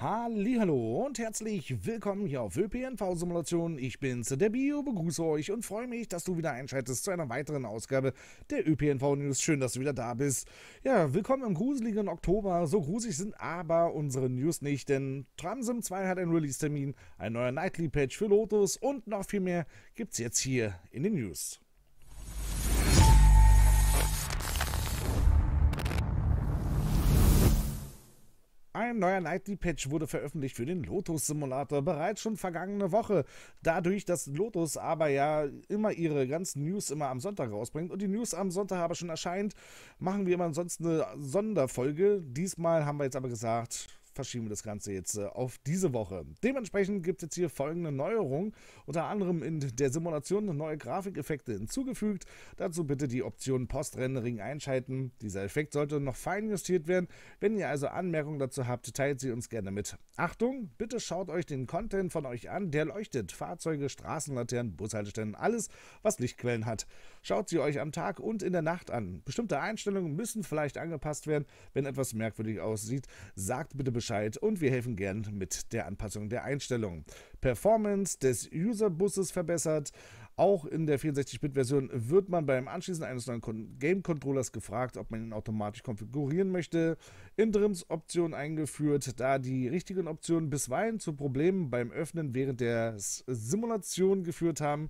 Hallo und herzlich willkommen hier auf ÖPNV Simulation. Ich bin's, der Bio, begrüße euch und freue mich, dass du wieder einschaltest zu einer weiteren Ausgabe der ÖPNV News. Schön, dass du wieder da bist. Ja, willkommen im gruseligen Oktober. So gruselig sind aber unsere News nicht, denn Tramsim 2 hat einen Release-Termin, ein neuer Nightly-Patch für Lotus und noch viel mehr gibt's jetzt hier in den News. Ein neuer Nightly-Patch wurde veröffentlicht für den Lotus-Simulator bereits schon vergangene Woche. Dadurch, dass Lotus aber ja immer ihre ganzen News immer am Sonntag rausbringt und die News am Sonntag aber schon erscheint, machen wir immer sonst eine Sonderfolge. Diesmal haben wir jetzt aber gesagt, verschieben wir das Ganze jetzt äh, auf diese Woche. Dementsprechend gibt es jetzt hier folgende Neuerungen. Unter anderem in der Simulation neue Grafikeffekte hinzugefügt. Dazu bitte die Option Post-Rendering einschalten. Dieser Effekt sollte noch fein justiert werden. Wenn ihr also Anmerkungen dazu habt, teilt sie uns gerne mit. Achtung, bitte schaut euch den Content von euch an, der leuchtet. Fahrzeuge, Straßenlaternen, Bushaltestellen, alles, was Lichtquellen hat. Schaut sie euch am Tag und in der Nacht an. Bestimmte Einstellungen müssen vielleicht angepasst werden. Wenn etwas merkwürdig aussieht, sagt bitte Bescheid und wir helfen gern mit der Anpassung der Einstellungen. Performance des Userbusses verbessert. Auch in der 64-Bit-Version wird man beim Anschließen eines neuen Game-Controllers gefragt, ob man ihn automatisch konfigurieren möchte. Interimsoptionen eingeführt, da die richtigen Optionen bisweilen zu Problemen beim Öffnen während der Simulation geführt haben.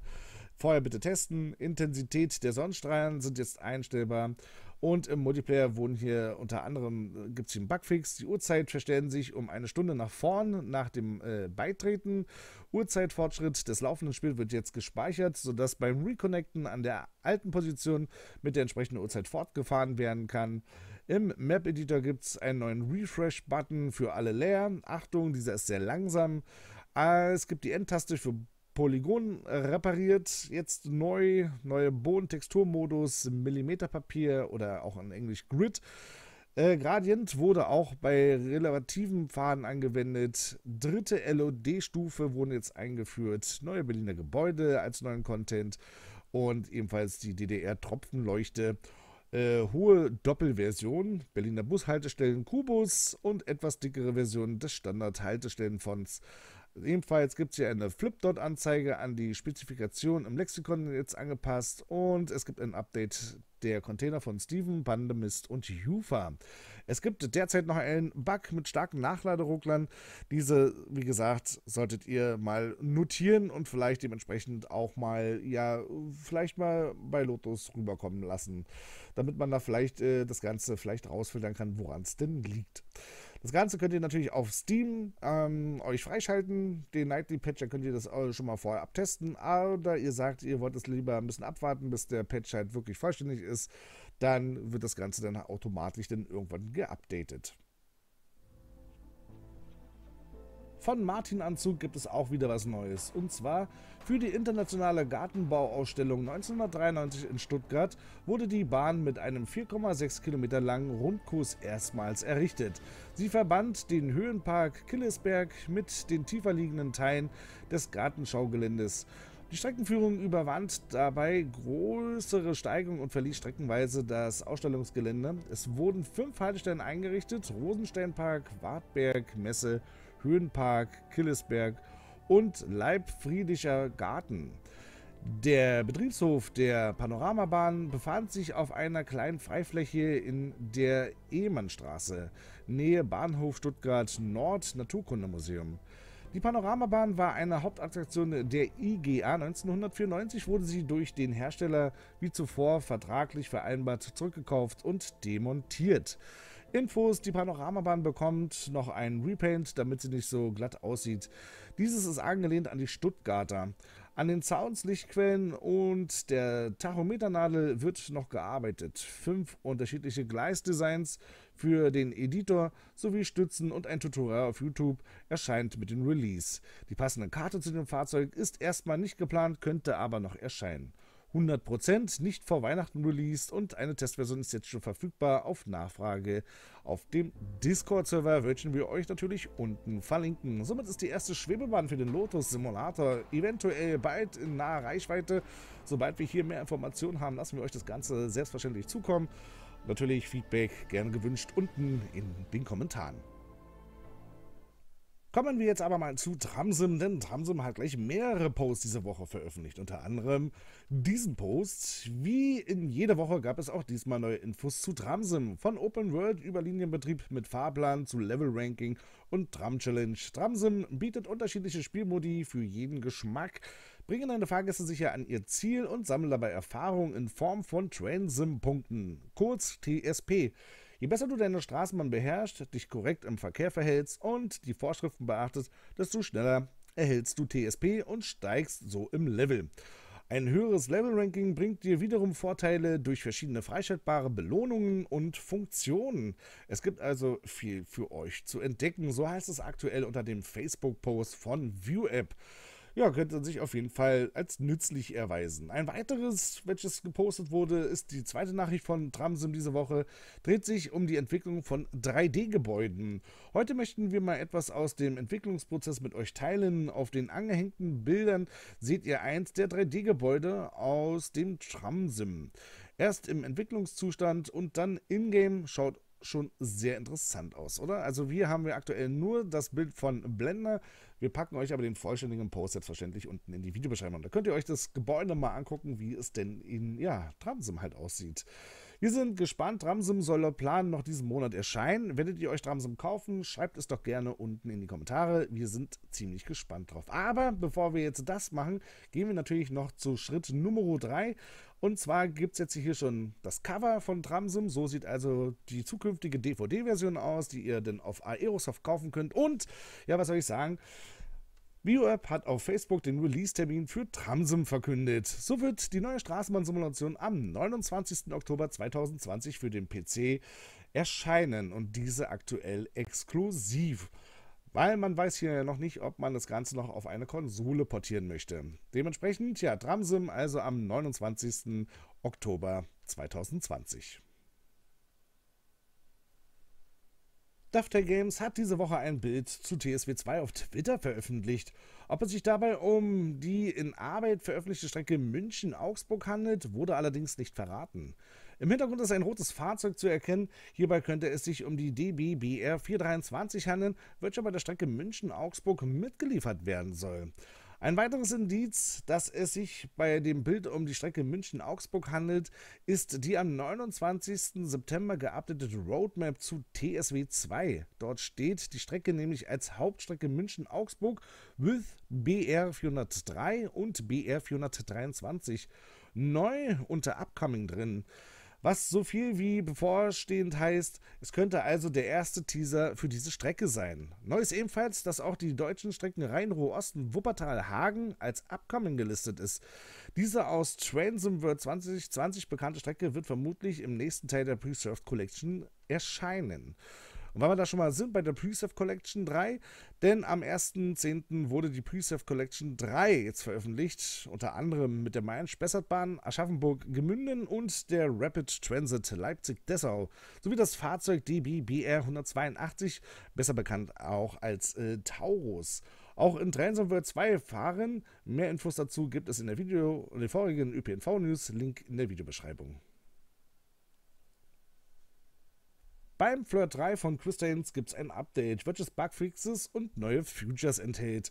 Vorher bitte testen. Intensität der Sonnenstrahlen sind jetzt einstellbar. Und im Multiplayer wurden hier unter anderem, äh, gibt es hier einen Bugfix, die Uhrzeit verstellen sich um eine Stunde nach vorn nach dem äh, Beitreten. Uhrzeitfortschritt des laufenden Spiels wird jetzt gespeichert, sodass beim Reconnecten an der alten Position mit der entsprechenden Uhrzeit fortgefahren werden kann. Im Map-Editor gibt es einen neuen Refresh-Button für alle Layer. Achtung, dieser ist sehr langsam. Ah, es gibt die Endtaste für Polygon repariert, jetzt neu, neue Bodentexturmodus, Millimeterpapier oder auch in Englisch Grid. Äh, Gradient wurde auch bei relativen Pfaden angewendet. Dritte LOD-Stufe wurden jetzt eingeführt. Neue Berliner Gebäude als neuen Content und ebenfalls die DDR-Tropfenleuchte. Äh, hohe Doppelversion, Berliner Bushaltestellen Kubus und etwas dickere Version des Standard-Haltestellenfonds. Ebenfalls gibt es hier eine Flipdot-Anzeige an die Spezifikation im Lexikon jetzt angepasst und es gibt ein Update der Container von Steven, Pandemist und Jufa. Es gibt derzeit noch einen Bug mit starken Nachladerucklern. Diese, wie gesagt, solltet ihr mal notieren und vielleicht dementsprechend auch mal, ja, vielleicht mal bei Lotus rüberkommen lassen, damit man da vielleicht äh, das Ganze vielleicht rausfiltern kann, woran es denn liegt. Das Ganze könnt ihr natürlich auf Steam ähm, euch freischalten. Den Nightly Patch, könnt ihr das schon mal vorher abtesten. Oder ihr sagt, ihr wollt es lieber ein bisschen abwarten, bis der Patch halt wirklich vollständig ist. Dann wird das Ganze dann automatisch dann irgendwann geupdatet. Von Martin Anzug gibt es auch wieder was Neues. Und zwar für die internationale Gartenbauausstellung 1993 in Stuttgart wurde die Bahn mit einem 4,6 Kilometer langen Rundkurs erstmals errichtet. Sie verband den Höhenpark Killesberg mit den tiefer liegenden Teilen des Gartenschaugeländes. Die Streckenführung überwand dabei größere Steigungen und verließ streckenweise das Ausstellungsgelände. Es wurden fünf Haltestellen eingerichtet: Rosensteinpark, Wartberg, Messe, Höhenpark, Killesberg und Leibfriedischer Garten. Der Betriebshof der Panoramabahn befand sich auf einer kleinen Freifläche in der Ehemannstraße, Nähe Bahnhof Stuttgart Nord Naturkundemuseum. Die Panoramabahn war eine Hauptattraktion der IGA. 1994 wurde sie durch den Hersteller wie zuvor vertraglich vereinbart zurückgekauft und demontiert. Infos. Die Panoramabahn bekommt noch ein Repaint, damit sie nicht so glatt aussieht. Dieses ist angelehnt an die Stuttgarter. An den Sounds, Lichtquellen und der Tachometernadel wird noch gearbeitet. Fünf unterschiedliche Gleisdesigns für den Editor sowie Stützen und ein Tutorial auf YouTube erscheint mit dem Release. Die passende Karte zu dem Fahrzeug ist erstmal nicht geplant, könnte aber noch erscheinen. 100% nicht vor Weihnachten released und eine Testversion ist jetzt schon verfügbar auf Nachfrage auf dem Discord-Server, welchen wir euch natürlich unten verlinken. Somit ist die erste Schwebebahn für den Lotus Simulator eventuell bald in naher Reichweite. Sobald wir hier mehr Informationen haben, lassen wir euch das Ganze selbstverständlich zukommen. Natürlich Feedback gerne gewünscht unten in den Kommentaren. Kommen wir jetzt aber mal zu Tramsim, denn Tramsim hat gleich mehrere Posts diese Woche veröffentlicht. Unter anderem diesen Post. Wie in jeder Woche gab es auch diesmal neue Infos zu Tramsim. Von Open World über Linienbetrieb mit Fahrplan zu Level Ranking und Tram Challenge. Tramsim bietet unterschiedliche Spielmodi für jeden Geschmack. Bringen deine Fahrgäste sicher an ihr Ziel und sammeln dabei Erfahrungen in Form von transim punkten kurz TSP. Je besser du deine Straßenbahn beherrschst, dich korrekt im Verkehr verhältst und die Vorschriften beachtest, desto schneller erhältst du TSP und steigst so im Level. Ein höheres Level-Ranking bringt dir wiederum Vorteile durch verschiedene freischaltbare Belohnungen und Funktionen. Es gibt also viel für euch zu entdecken, so heißt es aktuell unter dem Facebook-Post von ViewApp ja, könnte sich auf jeden Fall als nützlich erweisen. Ein weiteres, welches gepostet wurde, ist die zweite Nachricht von Tramsim diese Woche, dreht sich um die Entwicklung von 3D-Gebäuden. Heute möchten wir mal etwas aus dem Entwicklungsprozess mit euch teilen. Auf den angehängten Bildern seht ihr eins der 3D-Gebäude aus dem Tramsim. Erst im Entwicklungszustand und dann in-game schaut schon sehr interessant aus, oder? Also wir haben wir aktuell nur das Bild von Blender. Wir packen euch aber den vollständigen Post selbstverständlich unten in die Videobeschreibung. Da könnt ihr euch das Gebäude mal angucken, wie es denn in ja, Trabzon halt aussieht. Wir sind gespannt. Dramsim soll Plan noch diesen Monat erscheinen. Werdet ihr euch Dramsim kaufen? Schreibt es doch gerne unten in die Kommentare. Wir sind ziemlich gespannt drauf. Aber bevor wir jetzt das machen, gehen wir natürlich noch zu Schritt Nummer 3. Und zwar gibt es jetzt hier schon das Cover von Dramsim. So sieht also die zukünftige DVD-Version aus, die ihr dann auf Aerosoft kaufen könnt. Und, ja, was soll ich sagen? BioApp hat auf Facebook den Release-Termin für Tramsim verkündet. So wird die neue Straßenbahnsimulation am 29. Oktober 2020 für den PC erscheinen und diese aktuell exklusiv. Weil man weiß hier ja noch nicht, ob man das Ganze noch auf eine Konsole portieren möchte. Dementsprechend, ja, Tramsim also am 29. Oktober 2020. Dafter Games hat diese Woche ein Bild zu TSW 2 auf Twitter veröffentlicht. Ob es sich dabei um die in Arbeit veröffentlichte Strecke München-Augsburg handelt, wurde allerdings nicht verraten. Im Hintergrund ist ein rotes Fahrzeug zu erkennen. Hierbei könnte es sich um die DBBR 423 handeln, welche bei der Strecke München-Augsburg mitgeliefert werden soll. Ein weiteres Indiz, dass es sich bei dem Bild um die Strecke München-Augsburg handelt, ist die am 29. September geupdatete Roadmap zu TSW 2. Dort steht die Strecke nämlich als Hauptstrecke München-Augsburg with BR 403 und BR 423 neu unter Upcoming drin was so viel wie bevorstehend heißt, es könnte also der erste Teaser für diese Strecke sein. Neu ist ebenfalls, dass auch die deutschen Strecken Rhein-Ruhr-Osten, Wuppertal, Hagen als upcoming gelistet ist. Diese aus Trainsim 2020 bekannte Strecke wird vermutlich im nächsten Teil der Preserved Collection erscheinen. Und weil wir da schon mal sind bei der Pre-Save Collection 3, denn am 1.10. wurde die Pre-Save Collection 3 jetzt veröffentlicht, unter anderem mit der Main-Spessartbahn Aschaffenburg-Gemünden und der Rapid Transit Leipzig-Dessau, sowie das Fahrzeug DB BR 182, besser bekannt auch als äh, Taurus. Auch in Trains on World 2 fahren. Mehr Infos dazu gibt es in der Video, in den vorigen ÖPNV-News, Link in der Videobeschreibung. Beim Flirt 3 von Christians gibt es ein Update, welches Bugfixes und neue Futures enthält.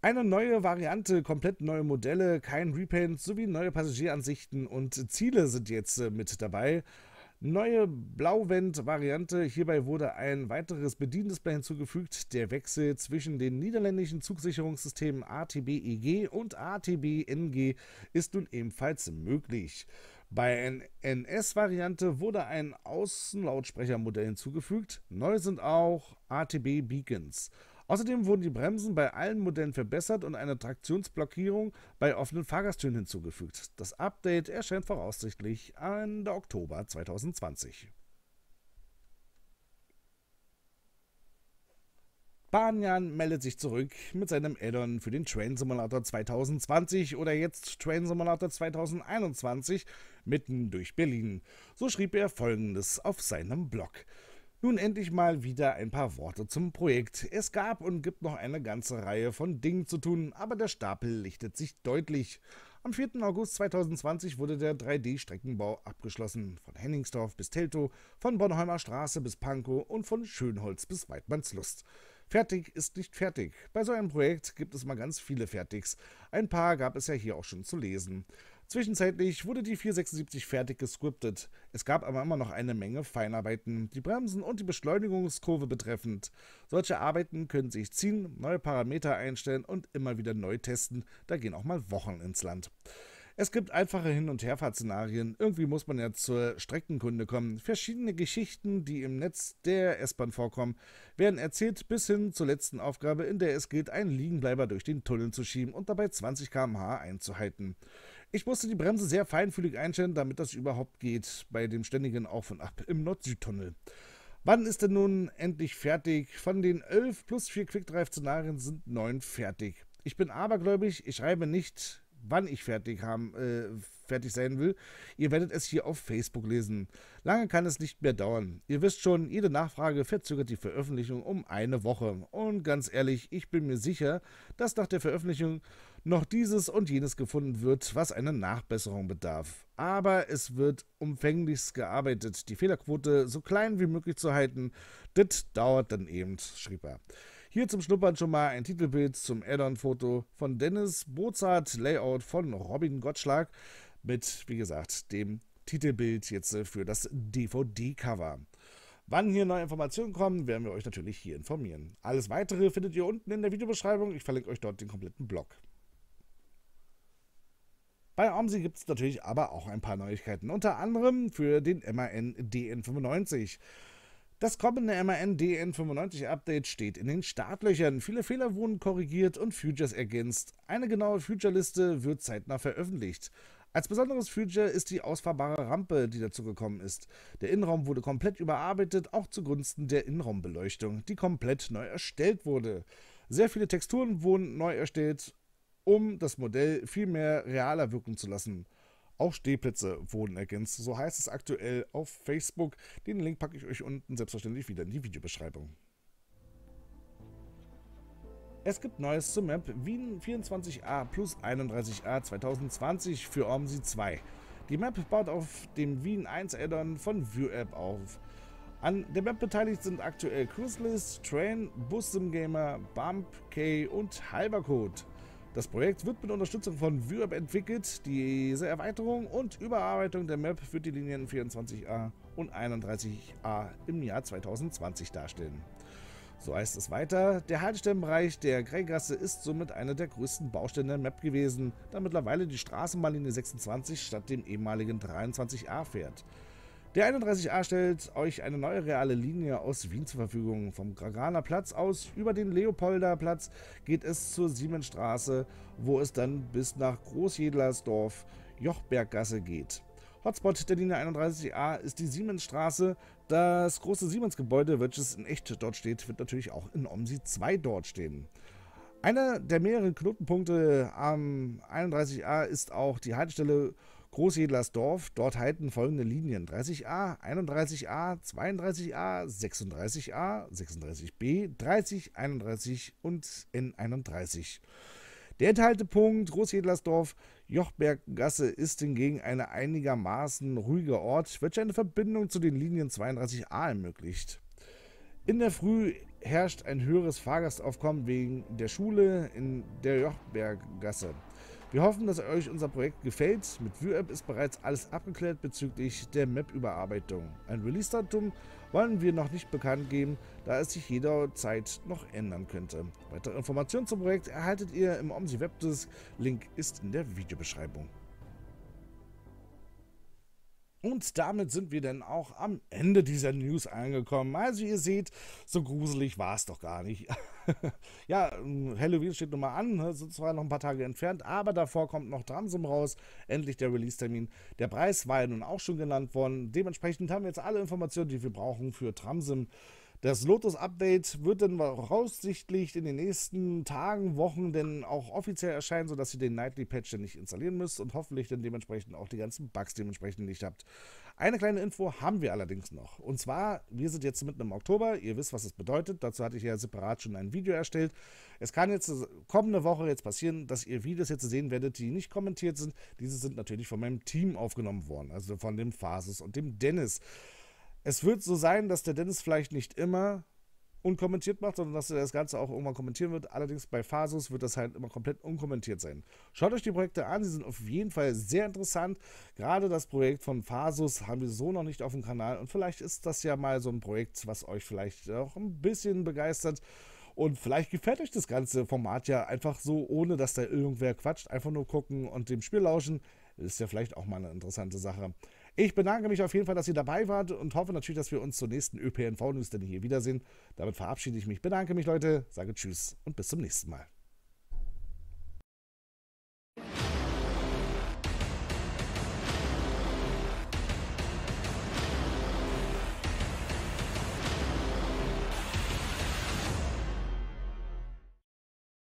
Eine neue Variante, komplett neue Modelle, kein Repaint sowie neue Passagieransichten und Ziele sind jetzt äh, mit dabei. Neue Blauwend-Variante. Hierbei wurde ein weiteres Bediendisplay hinzugefügt. Der Wechsel zwischen den niederländischen Zugsicherungssystemen ATB-EG und ATB-NG ist nun ebenfalls möglich. Bei NS-Variante wurde ein Außenlautsprechermodell hinzugefügt. Neu sind auch ATB-Beacons. Außerdem wurden die Bremsen bei allen Modellen verbessert und eine Traktionsblockierung bei offenen Fahrgasttüren hinzugefügt. Das Update erscheint voraussichtlich Ende Oktober 2020. Banyan meldet sich zurück mit seinem Addon für den Train Simulator 2020 oder jetzt Train Simulator 2021 mitten durch Berlin. So schrieb er folgendes auf seinem Blog. Nun endlich mal wieder ein paar Worte zum Projekt. Es gab und gibt noch eine ganze Reihe von Dingen zu tun, aber der Stapel lichtet sich deutlich. Am 4. August 2020 wurde der 3D-Streckenbau abgeschlossen. Von Henningsdorf bis Teltow, von Bornholmer Straße bis Pankow und von Schönholz bis Weidmannslust. Fertig ist nicht fertig. Bei so einem Projekt gibt es mal ganz viele Fertigs. Ein paar gab es ja hier auch schon zu lesen. Zwischenzeitlich wurde die 476 fertig gescriptet. Es gab aber immer noch eine Menge Feinarbeiten, die Bremsen und die Beschleunigungskurve betreffend. Solche Arbeiten können sich ziehen, neue Parameter einstellen und immer wieder neu testen. Da gehen auch mal Wochen ins Land. Es gibt einfache Hin- und Herfahrtszenarien, irgendwie muss man ja zur Streckenkunde kommen. Verschiedene Geschichten, die im Netz der S-Bahn vorkommen, werden erzählt bis hin zur letzten Aufgabe, in der es gilt, einen Liegenbleiber durch den Tunnel zu schieben und dabei 20 km/h einzuhalten. Ich musste die Bremse sehr feinfühlig einstellen, damit das überhaupt geht, bei dem ständigen Auf und Ab im Nord-Süd-Tunnel. Wann ist denn nun endlich fertig? Von den 11 plus 4 Quickdrive-Szenarien sind 9 fertig. Ich bin abergläubig, ich schreibe nicht wann ich fertig, haben, äh, fertig sein will. Ihr werdet es hier auf Facebook lesen. Lange kann es nicht mehr dauern. Ihr wisst schon, jede Nachfrage verzögert die Veröffentlichung um eine Woche. Und ganz ehrlich, ich bin mir sicher, dass nach der Veröffentlichung noch dieses und jenes gefunden wird, was eine Nachbesserung bedarf. Aber es wird umfänglichst gearbeitet, die Fehlerquote so klein wie möglich zu halten. Das dauert dann eben, schrieb er. Hier zum Schnuppern schon mal ein Titelbild zum add on foto von Dennis Bozart, Layout von Robin Gottschlag mit, wie gesagt, dem Titelbild jetzt äh, für das DVD-Cover. Wann hier neue Informationen kommen, werden wir euch natürlich hier informieren. Alles weitere findet ihr unten in der Videobeschreibung. Ich verlinke euch dort den kompletten Blog. Bei OMSI gibt es natürlich aber auch ein paar Neuigkeiten, unter anderem für den MAN DN95. Das kommende MAN DN95 Update steht in den Startlöchern. Viele Fehler wurden korrigiert und Futures ergänzt. Eine genaue Future-Liste wird zeitnah veröffentlicht. Als besonderes Future ist die ausfahrbare Rampe, die dazugekommen ist. Der Innenraum wurde komplett überarbeitet, auch zugunsten der Innenraumbeleuchtung, die komplett neu erstellt wurde. Sehr viele Texturen wurden neu erstellt, um das Modell viel mehr realer wirken zu lassen. Auch Stehplätze wurden ergänzt. So heißt es aktuell auf Facebook. Den Link packe ich euch unten selbstverständlich wieder in die Videobeschreibung. Es gibt Neues zur Map Wien 24a plus 31a 2020 für Ormsee 2. Die Map baut auf dem Wien 1 Addon von ViewApp auf. An der Map beteiligt sind aktuell Chrysalis, Train, Bus Sim Gamer, Bump, Kay und Halbercode. Das Projekt wird mit Unterstützung von VRAP entwickelt. Diese Erweiterung und Überarbeitung der Map wird die Linien 24a und 31a im Jahr 2020 darstellen. So heißt es weiter, der Haltestellenbereich der Greigasse ist somit einer der größten Baustellen der Map gewesen, da mittlerweile die Straßenbahnlinie 26 statt dem ehemaligen 23a fährt. Der 31a stellt euch eine neue reale Linie aus Wien zur Verfügung. Vom Graganer Platz aus über den Leopolder Platz geht es zur Siemensstraße, wo es dann bis nach Großjedlersdorf Jochberggasse geht. Hotspot der Linie 31a ist die Siemensstraße. Das große Siemensgebäude, welches in echt dort steht, wird natürlich auch in OMSI 2 dort stehen. Einer der mehreren Knotenpunkte am 31a ist auch die Haltestelle Großjedlersdorf. Dort halten folgende Linien 30a, 31a, 32a, 36a, 36b, 30, 31 und N31. Der Enthaltepunkt Großjedlersdorf Jochberggasse ist hingegen ein einigermaßen ruhiger Ort, welcher eine Verbindung zu den Linien 32a ermöglicht. In der Früh herrscht ein höheres Fahrgastaufkommen wegen der Schule in der Jochberggasse. Wir hoffen, dass euch unser Projekt gefällt. Mit ViewApp ist bereits alles abgeklärt bezüglich der Map-Überarbeitung. Ein Release-Datum wollen wir noch nicht bekannt geben, da es sich jederzeit noch ändern könnte. Weitere Informationen zum Projekt erhaltet ihr im OMSI Webdisk. Link ist in der Videobeschreibung. Und damit sind wir dann auch am Ende dieser News angekommen. Also ihr seht, so gruselig war es doch gar nicht. ja, Halloween steht nun mal an, ne? sind zwar noch ein paar Tage entfernt, aber davor kommt noch Dramsum raus. Endlich der Release-Termin. Der Preis war ja nun auch schon genannt worden. Dementsprechend haben wir jetzt alle Informationen, die wir brauchen für Tramsim. Das Lotus-Update wird dann voraussichtlich in den nächsten Tagen, Wochen denn auch offiziell erscheinen, sodass ihr den Nightly-Patch dann nicht installieren müsst und hoffentlich dann dementsprechend auch die ganzen Bugs dementsprechend nicht habt. Eine kleine Info haben wir allerdings noch. Und zwar, wir sind jetzt mitten im Oktober, ihr wisst, was es bedeutet. Dazu hatte ich ja separat schon ein Video erstellt. Es kann jetzt kommende Woche jetzt passieren, dass ihr Videos jetzt sehen werdet, die nicht kommentiert sind. Diese sind natürlich von meinem Team aufgenommen worden, also von dem Phasis und dem Dennis es wird so sein, dass der Dennis vielleicht nicht immer unkommentiert macht, sondern dass er das Ganze auch irgendwann kommentieren wird. Allerdings bei Phasus wird das halt immer komplett unkommentiert sein. Schaut euch die Projekte an, sie sind auf jeden Fall sehr interessant. Gerade das Projekt von Phasus haben wir so noch nicht auf dem Kanal und vielleicht ist das ja mal so ein Projekt, was euch vielleicht auch ein bisschen begeistert. Und vielleicht gefällt euch das ganze Format ja einfach so, ohne dass da irgendwer quatscht. Einfach nur gucken und dem Spiel lauschen. Ist ja vielleicht auch mal eine interessante Sache. Ich bedanke mich auf jeden Fall, dass ihr dabei wart und hoffe natürlich, dass wir uns zur nächsten ÖPNV-News hier wiedersehen. Damit verabschiede ich mich, bedanke mich, Leute, sage Tschüss und bis zum nächsten Mal.